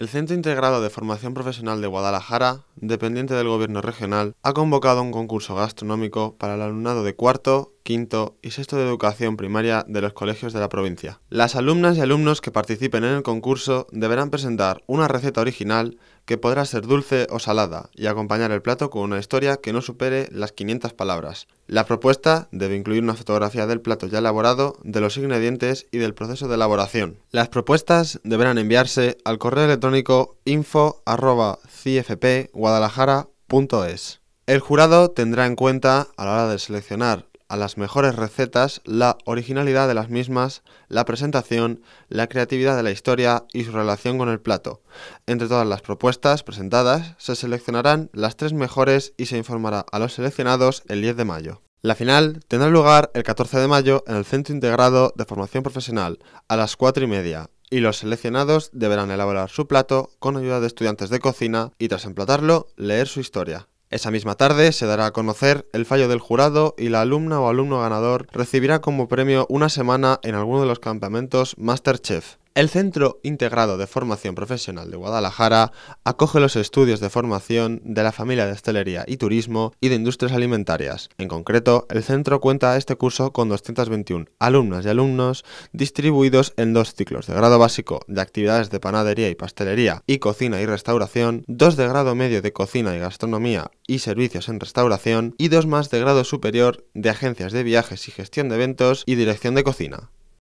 El Centro Integrado de Formación Profesional de Guadalajara, dependiente del Gobierno Regional, ha convocado un concurso gastronómico para el alumnado de cuarto quinto y sexto de educación primaria de los colegios de la provincia. Las alumnas y alumnos que participen en el concurso deberán presentar una receta original que podrá ser dulce o salada y acompañar el plato con una historia que no supere las 500 palabras. La propuesta debe incluir una fotografía del plato ya elaborado, de los ingredientes y del proceso de elaboración. Las propuestas deberán enviarse al correo electrónico info info.cfpguadalajara.es. El jurado tendrá en cuenta, a la hora de seleccionar a las mejores recetas la originalidad de las mismas, la presentación, la creatividad de la historia y su relación con el plato. Entre todas las propuestas presentadas se seleccionarán las tres mejores y se informará a los seleccionados el 10 de mayo. La final tendrá lugar el 14 de mayo en el Centro Integrado de Formación Profesional a las 4 y media y los seleccionados deberán elaborar su plato con ayuda de estudiantes de cocina y tras emplatarlo leer su historia. Esa misma tarde se dará a conocer el fallo del jurado y la alumna o alumno ganador recibirá como premio una semana en alguno de los campamentos Masterchef. El Centro Integrado de Formación Profesional de Guadalajara acoge los estudios de formación de la familia de hostelería y turismo y de industrias alimentarias. En concreto, el centro cuenta este curso con 221 alumnas y alumnos distribuidos en dos ciclos de grado básico de actividades de panadería y pastelería y cocina y restauración, dos de grado medio de cocina y gastronomía y servicios en restauración y dos más de grado superior de agencias de viajes y gestión de eventos y dirección de cocina.